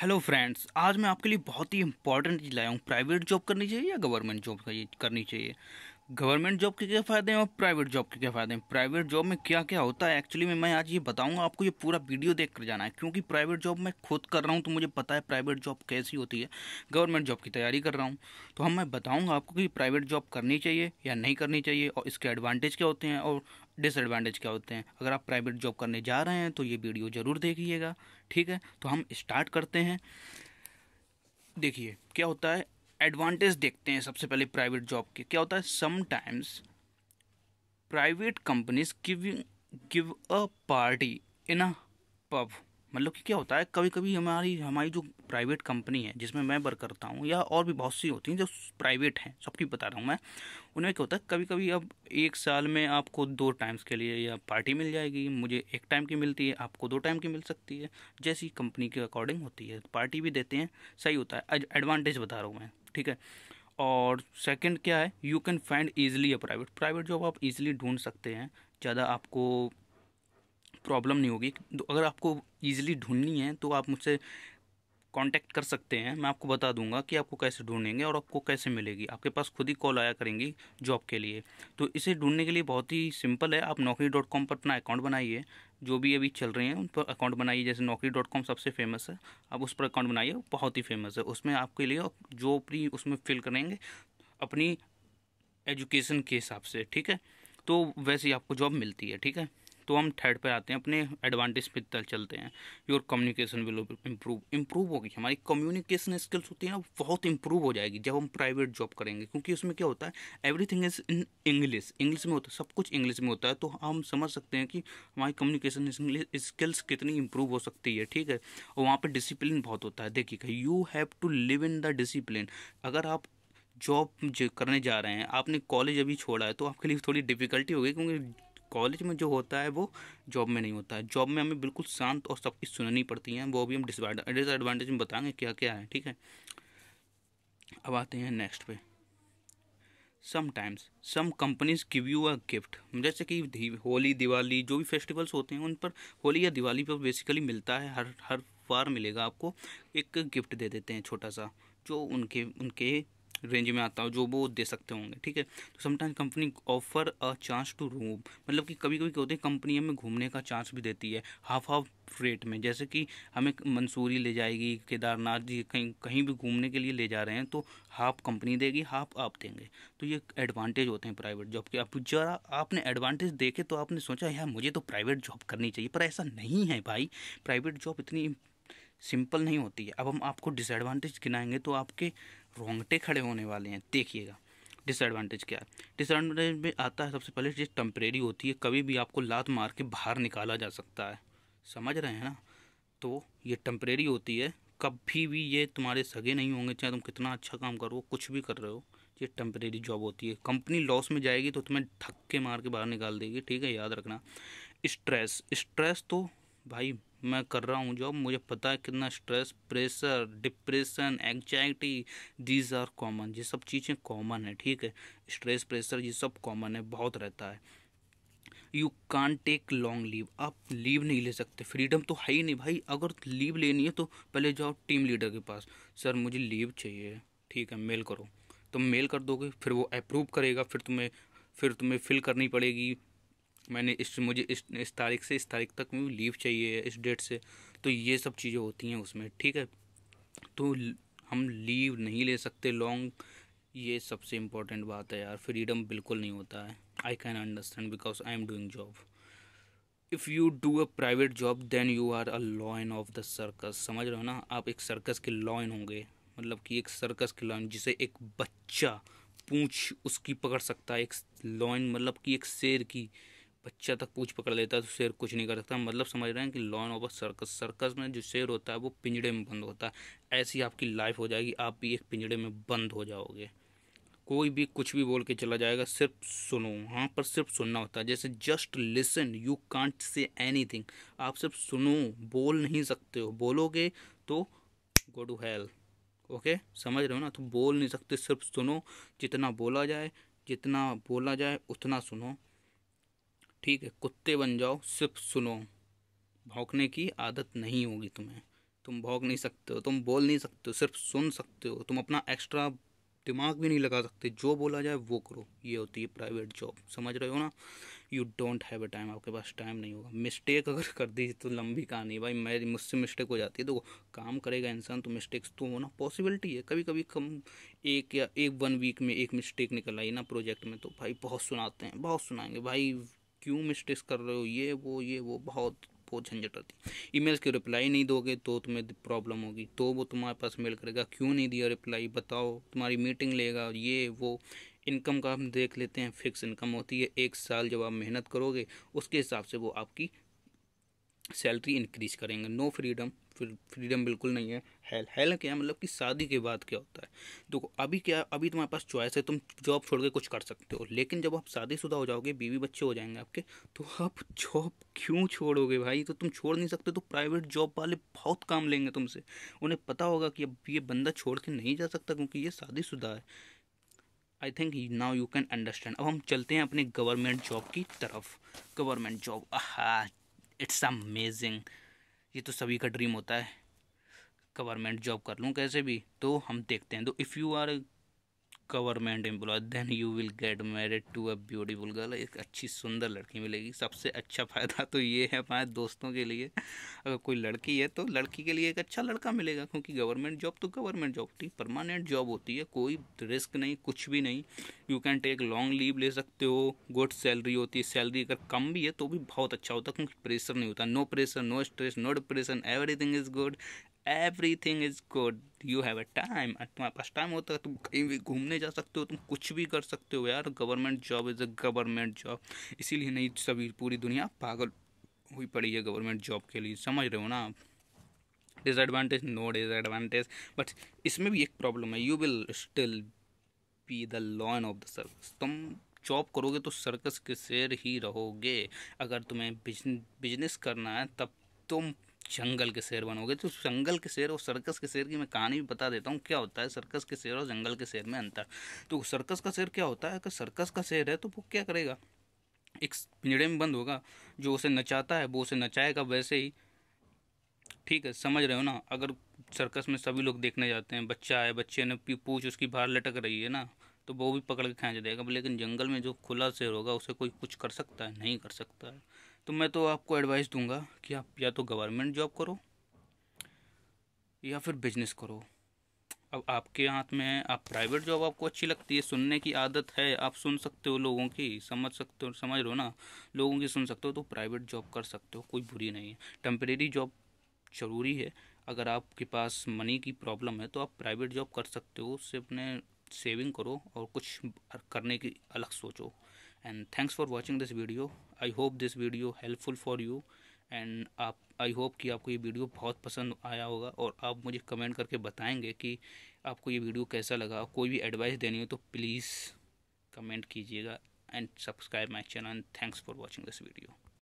hello friends आज मैं आपके लिए बहुत ही इंपॉर्टेंट चीज़ लाया हूँ प्राइवेट जॉब करनी चाहिए या गवर्नमेंट जॉब करनी चाहिए गवर्नमेंट जॉब के क्या फ़ायदे हैं और प्राइवेट जॉब के क्या फ़ायदे हैं प्राइवेट जॉब में क्या क्या होता है एक्चुअली में मैं आज ये बताऊंगा आपको ये पूरा वीडियो देख कर जाना है क्योंकि प्राइवेट जॉब मैं खुद कर रहा हूँ तो मुझे पता है प्राइवेट जॉब कैसी होती है गवर्नमेंट जॉब की तैयारी कर रहा हूँ तो हम मैं बताऊँगा आपको कि प्राइवेट जॉब करनी चाहिए या नहीं करनी चाहिए और इसके एडवांटेज क्या होते हैं और डिसएडवांटेज क्या होते हैं अगर आप प्राइवेट जॉब करने जा रहे हैं तो ये वीडियो ज़रूर देखिएगा ठीक है तो हम स्टार्ट करते हैं देखिए क्या होता है एडवांटेज देखते हैं सबसे पहले प्राइवेट जॉब के क्या होता है sometimes private companies give give a party in a pub मतलब कि क्या होता है कभी कभी हमारी हमारी जो प्राइवेट कंपनी है जिसमें मैं वर्क करता हूँ या और भी बहुत सी होती हैं जो प्राइवेट हैं सबकी बता रहा हूँ मैं उनमें क्या होता है कभी कभी अब एक साल में आपको दो टाइम्स के लिए या पार्टी मिल जाएगी मुझे एक टाइम की मिलती है आपको दो टाइम की मिल सकती है जैसी कंपनी के अकॉर्डिंग होती है पार्टी भी देते हैं सही होता है एडवांटेज बता रहा हूँ मैं ठीक है और सेकंड क्या है you can find easily a private private job आप ईजिली ढूंढ सकते हैं ज़्यादा आपको प्रॉब्लम नहीं होगी तो अगर आपको ईजिली ढूंढनी है तो आप मुझसे कांटेक्ट कर सकते हैं मैं आपको बता दूंगा कि आपको कैसे ढूंढेंगे और आपको कैसे मिलेगी आपके पास खुद ही कॉल आया करेंगी जॉब के लिए तो इसे ढूंढने के लिए बहुत ही सिंपल है आप नौकरी डॉट कॉम पर अपना अकाउंट बनाइए जो भी अभी चल रहे हैं उन पर अकाउंट बनाइए जैसे नौकरी डॉट कॉम सबसे फेमस है आप उस पर अकाउंट बनाइए बहुत ही फेमस है उसमें आपके लिए जो अपनी उसमें फिल करेंगे अपनी एजुकेशन के हिसाब से ठीक है तो वैसे ही आपको जॉब मिलती है ठीक है तो हम थर्ड पर आते हैं अपने एडवांटेज पे तल चलते हैं your communication will improve improve होगी हमारी कम्युनिकेशन स्किल्स होती है ना बहुत इंप्रूव हो जाएगी जब हम प्राइवेट जॉब करेंगे क्योंकि उसमें क्या होता है thing is in English English में होता है सब कुछ इंग्लिश में होता है तो हम समझ सकते हैं कि हमारी कम्युनिकेशन स्किल्स कितनी इंप्रूव हो सकती है ठीक है और वहाँ पर डिसिप्लिन बहुत होता है देखिए you have to live in the discipline अगर आप जॉब करने जा रहे हैं आपने कॉलेज अभी छोड़ा है तो आपके लिए थोड़ी डिफिकल्टी होगी क्योंकि कॉलेज में जो होता है वो जॉब में नहीं होता है जॉब में हमें बिल्कुल शांत और सब कुछ सुननी पड़ती है वो भी हम डिसएडवांटेज में बताएंगे क्या क्या है ठीक है अब आते हैं नेक्स्ट पे sometimes some companies give you a gift जैसे कि होली दिवाली जो भी फेस्टिवल्स होते हैं उन पर होली या दिवाली पर बेसिकली मिलता है हर हर बार मिलेगा आपको एक गिफ्ट दे देते हैं छोटा सा जो उनके उनके रेंज में आता हो जो वो दे सकते होंगे ठीक है तो sometime company offer a chance to room मतलब कि कभी कभी क्या होते हैं कंपनी हमें घूमने का चांस भी देती है हाफ हाफ रेट में जैसे कि हमें मंसूरी ले जाएगी केदारनाथ जी कहीं कहीं भी घूमने के लिए ले जा रहे हैं तो हाफ कंपनी देगी हाफ आप देंगे तो ये एडवांटेज होते हैं प्राइवेट जॉब के अब जरा आपने एडवांटेज देखे तो आपने सोचा यार मुझे तो प्राइवेट जॉब करनी चाहिए पर ऐसा नहीं है भाई प्राइवेट जॉब इतनी सिंपल नहीं होती है अब हम आपको डिसएडवांटेज गिनाएंगे तो आपके रोंगटे खड़े होने वाले हैं देखिएगा डिसएडवांटेज क्या है डिसएडवांटेज में आता है सबसे पहले चीज़ टम्परेरी होती है कभी भी आपको लात मार के बाहर निकाला जा सकता है समझ रहे हैं ना तो ये टम्परेरी होती है कभी भी ये तुम्हारे सगे नहीं होंगे चाहे तुम कितना अच्छा काम करो कुछ भी कर रहे हो ये टम्परेरी जॉब होती है कंपनी लॉस में जाएगी तो तुम्हें धक्के मार के बाहर निकाल देगी ठीक है याद रखना स्ट्रेस स्ट्रेस तो भाई मैं कर रहा हूँ जॉब मुझे पता है कितना stress pressure depression anxiety these are common ये सब चीज़ें कॉमन है ठीक है स्ट्रेस प्रेशर ये सब कॉमन है बहुत रहता है you can't take long leave आप लीव नहीं ले सकते फ्रीडम तो है ही नहीं भाई अगर लीव लेनी है तो पहले जाओ टीम लीडर के पास सर मुझे लीव चाहिए ठीक है मेल करो तुम तो मेल कर दोगे फिर वो अप्रूव करेगा फिर तुम्हें फिर तुम्हें फिल करनी पड़ेगी मैंने इस मुझे इस इस तारीख से इस तारीख तक मुझे लीव चाहिए इस डेट से तो ये सब चीज़ें होती हैं उसमें ठीक है तो हम लीव नहीं ले सकते लॉन्ग ये सबसे इम्पोर्टेंट बात है यार फ्रीडम बिल्कुल नहीं होता है I can understand because I am doing job if you do a private job then you are a lion of the circus समझ रहे हो ना आप एक सर्कस के लॉइन होंगे मतलब कि एक सर्कस के लॉइन जिसे एक बच्चा पूछ उसकी पकड़ सकता है एक लॉइन मतलब कि एक शेर की बच्चा तक पूछ पकड़ लेता है तो शेर कुछ नहीं कर सकता मतलब समझ रहे हैं कि लॉन ओवर सर्कस सर्कस में जो शेर होता है वो पिंजड़े में बंद होता है ऐसी आपकी लाइफ हो जाएगी आप भी एक पिंजड़े में बंद हो जाओगे कोई भी कुछ भी बोल के चला जाएगा सिर्फ सुनो वहाँ पर सिर्फ सुनना होता है जैसे just listen you can't say anything आप सिर्फ सुनो बोल नहीं सकते हो बोलोगे तो गो टू हेल ओके समझ रहे हो ना तो बोल नहीं सकते सिर्फ सुनो जितना बोला जाए जितना बोला जाए उतना सुनो ठीक है कुत्ते बन जाओ सिर्फ सुनो भौंकने की आदत नहीं होगी तुम्हें तुम भौंक नहीं सकते हो तुम बोल नहीं सकते हो सिर्फ सुन सकते हो तुम अपना एक्स्ट्रा दिमाग भी नहीं लगा सकते जो बोला जाए वो करो ये होती है प्राइवेट जॉब समझ रहे हो ना you don't have a time आपके पास टाइम नहीं होगा मिस्टेक अगर कर दी तो लंबी कहानी है भाई मेरी मुझसे मिस्टेक हो जाती है देखो काम करेगा इंसान तो मिस्टेक्स तो होना पॉसिबिलिटी है कभी कभी कम एक या एक वन वीक में एक मिस्टेक निकल आई ना प्रोजेक्ट में तो भाई बहुत सुनाते हैं बहुत सुनाएंगे भाई क्यों मिस्टेक्स कर रहे हो ये वो ये वो बहुत बहुत झंझट आती मेल्स की रिप्लाई नहीं दोगे तो तुम्हें प्रॉब्लम होगी तो वो तुम्हारे पास मेल करेगा क्यों नहीं दिया रिप्लाई बताओ तुम्हारी मीटिंग लेगा ये वो इनकम का हम देख लेते हैं फिक्स इनकम होती है एक साल जब आप मेहनत करोगे उसके हिसाब से वो आपकी सैलरी इंक्रीज करेंगे नो फ्रीडम फ्रीडम बिल्कुल नहीं है हेल हेल क्या मतलब कि शादी के बाद क्या होता है देखो अभी क्या अभी तुम्हारे पास चॉइस है तुम जॉब छोड़ के कुछ कर सकते हो लेकिन जब आप शादीशुदा हो जाओगे बीवी बच्चे हो जाएंगे आपके तो आप जॉब क्यों छोड़ोगे भाई तो तुम छोड़ नहीं सकते तो प्राइवेट जॉब वाले बहुत काम लेंगे तुमसे उन्हें पता होगा कि अब ये बंदा छोड़ के नहीं जा सकता क्योंकि ये शादीशुदा है I think now you can understand अब हम चलते हैं अपने गवर्नमेंट जॉब की तरफ government job ah it's amazing ये तो सभी का ड्रीम होता है गवर्नमेंट जॉब कर लूँ कैसे भी तो हम देखते हैं तो if you are government employ then you will get married to a beautiful girl एक अच्छी सुंदर लड़की मिलेगी सबसे अच्छा फ़ायदा तो ये है हमारे दोस्तों के लिए अगर कोई लड़की है तो लड़की के लिए एक अच्छा लड़का मिलेगा क्योंकि गवर्नमेंट जॉब तो गवर्नमेंट जॉब होती है परमानेंट जॉब होती है कोई रिस्क नहीं कुछ भी नहीं you can take long leave ले सकते हो गुड सैलरी होती है सैलरी अगर कम भी है तो भी बहुत अच्छा होता है क्योंकि प्रेशर नहीं होता no pressure no stress no depression everything is good everything is good you have a time तुम्हारे पास टाइम होता है तुम कहीं भी घूमने जा सकते हो तुम कुछ भी कर सकते हो यार government job is a government job इसीलिए नहीं सभी पूरी दुनिया पागल हुई पड़ी है गवर्नमेंट जॉब के लिए समझ रहे हो ना आप डिसएडवांटेज नो डिसएडवांटेज बट इसमें भी एक प्रॉब्लम है you will still be the lion of the service तुम जॉब करोगे तो सर्कस के शेर ही रहोगे अगर तुम्हें बिजनेस करना है तब तुम जंगल के शेर बनोगे तो जंगल के शेर और सर्कस के शेर की मैं कहानी भी बता देता हूँ क्या होता है सर्कस के शेर और जंगल के शेर में अंतर तो सर्कस का शेर क्या होता है अगर सर्कस का शेर है तो वो क्या करेगा एक पिंजड़े में बंद होगा जो उसे नचाता है वो उसे नचाएगा वैसे ही ठीक है समझ रहे हो ना अगर सर्कस में सभी लोग देखने जाते हैं बच्चा है बच्चे ने पूछ उसकी बाहर लटक रही है ना तो वो भी पकड़ के खेच देगा लेकिन जंगल में जो खुला शेर होगा उसे कोई कुछ कर सकता है नहीं कर सकता है तो मैं तो आपको एडवाइस दूंगा कि आप या तो गवर्नमेंट जॉब करो या फिर बिजनेस करो अब आपके हाथ में है आप प्राइवेट जॉब आपको अच्छी लगती है सुनने की आदत है आप सुन सकते हो लोगों की समझ सकते हो समझ लो ना लोगों की सुन सकते हो तो प्राइवेट जॉब कर सकते हो कोई बुरी नहीं है टेम्परेरी जॉब ज़रूरी है अगर आपके पास मनी की प्रॉब्लम है तो आप प्राइवेट जॉब कर सकते हो उससे अपने सेविंग करो और कुछ करने की अलग सोचो and thanks for watching this video I hope this video helpful for you and आप आई होप कि आपको ये वीडियो बहुत पसंद आया होगा और आप मुझे कमेंट करके बताएंगे कि आपको ये वीडियो कैसा लगा कोई भी एडवाइस देनी हो तो प्लीज़ कमेंट कीजिएगा and subscribe my channel thanks for watching this video